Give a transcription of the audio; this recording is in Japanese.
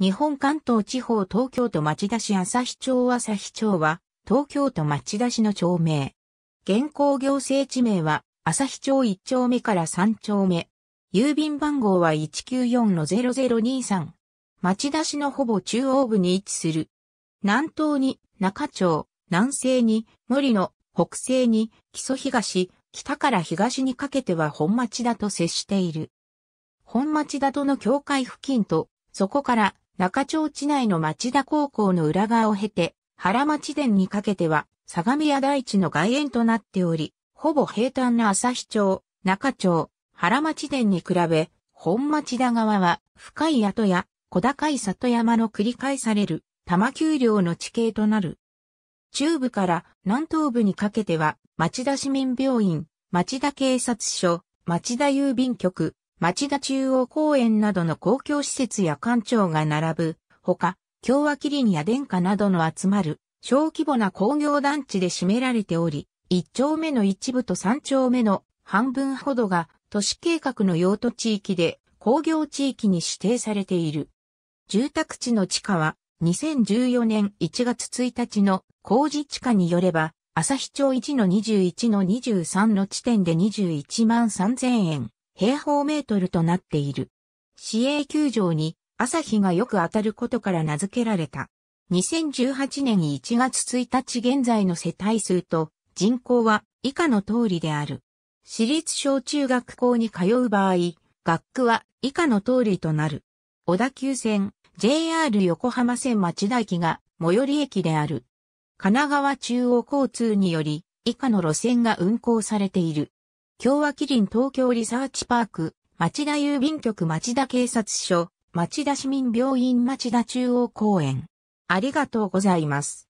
日本関東地方東京都町田市日町日町は、東京都町田市の町名。現行行政地名は、日町1丁目から3丁目。郵便番号は194-0023。町田市のほぼ中央部に位置する。南東に中町、南西に森の北西に木曽東、北から東にかけては本町田と接している。本町田との境界付近と、そこから中町地内の町田高校の裏側を経て、原町田にかけては、相模屋大地の外縁となっており、ほぼ平坦な日町、中町、原町田に比べ、本町田側は深い跡や小高い里山の繰り返される玉丘陵の地形となる。中部から南東部にかけては町田市民病院、町田警察署、町田郵便局、町田中央公園などの公共施設や館長が並ぶ、ほか、京和麒麟や殿下などの集まる、小規模な工業団地で占められており、一丁目の一部と三丁目の半分ほどが都市計画の用途地域で工業地域に指定されている。住宅地の地価は2014年1月1日の工事地価によれば、朝日町1の21の23の地点で21万3000円。平方メートルとなっている。市営球場に朝日がよく当たることから名付けられた。2018年1月1日現在の世帯数と人口は以下の通りである。私立小中学校に通う場合、学区は以下の通りとなる。小田急線、JR 横浜線町田駅が最寄り駅である。神奈川中央交通により以下の路線が運行されている。共和キリ東京リサーチパーク、町田郵便局町田警察署、町田市民病院町田中央公園。ありがとうございます。